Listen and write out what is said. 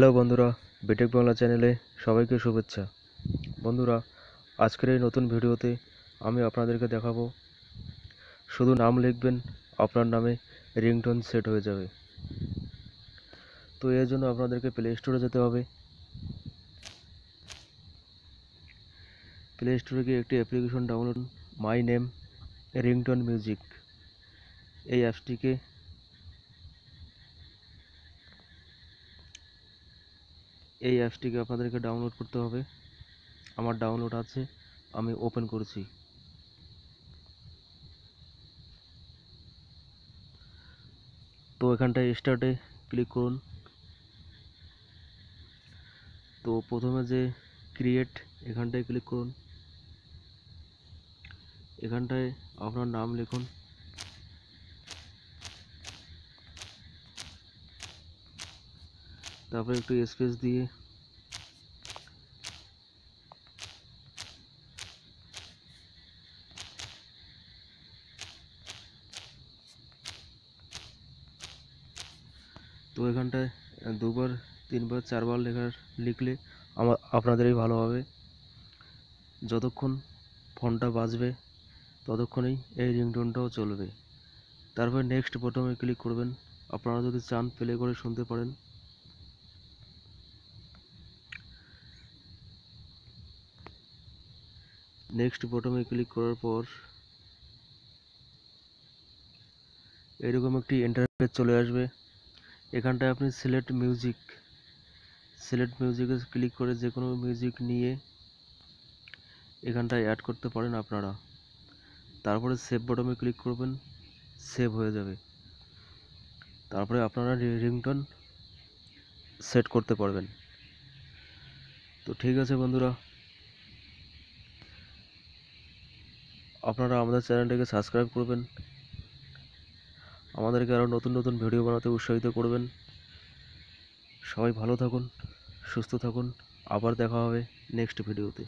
hello বন্ধুরা B Tech Bangla চ্যানেলে সবাইকে শুভেচ্ছা বন্ধুরা আজকের এই নতুন ভিডিওতে আমি আপনাদেরকে দেখাবো শুধু নাম লিখবেন আপনার নামে রিংটোন সেট হয়ে যাবে তো এর জন্য আপনাদেরকে প্লে স্টোরে যেতে হবে প্লে স্টোরে গিয়ে একটি application download my name ringtone music এই অ্যাপসটিকে এই অ্যাপসটিকে আপনাদেরকে ডাউনলোড করতে হবে আমার ডাউনলোড আছে আমি ওপেন করছি তো এখানটায় স্টার্টে ক্লিক করুন তো প্রথমে যে ক্রিয়েট এখানটায় ক্লিক করুন এখানটায় আপনার নাম লিখুন তারপরে একটু স্পেস দিয়ে তো এখানটায় দুবার তিনবার চারবার লেখার লিখলে আমার আপনাদেরই ভালো হবে যতক্ষণ ফোনটা বাজবে ততক্ষণেই এই রিংটোনটাও চলবে তারপরে নেক্সট বটমে ক্লিক করবেন আপনারা যদি চান প্লে করে শুনতে পারেন নেক্সট বটমে ক্লিক করার পর এরকম একটি ইন্টারফেস চলে আসবে এখানটায় আপনি সিলেক্ট মিউজিক সিলেক্ট মিউজিকে ক্লিক করে যে কোনো মিউজিক নিয়ে এখানটায় অ্যাড করতে পারেন আপনারা তারপরে সেভ বটমে ক্লিক করবেন সেভ হয়ে যাবে তারপরে আপনারা রিংটন সেট করতে পারবেন তো ঠিক আছে বন্ধুরা আপনারা আমাদের চ্যানেলটিকে সাবস্ক্রাইব করবেন আমাদেরকে আরও নতুন নতুন ভিডিও বানাতে উৎসাহিত করবেন সবাই ভালো থাকুন সুস্থ থাকুন আবার দেখা হবে নেক্সট ভিডিওতে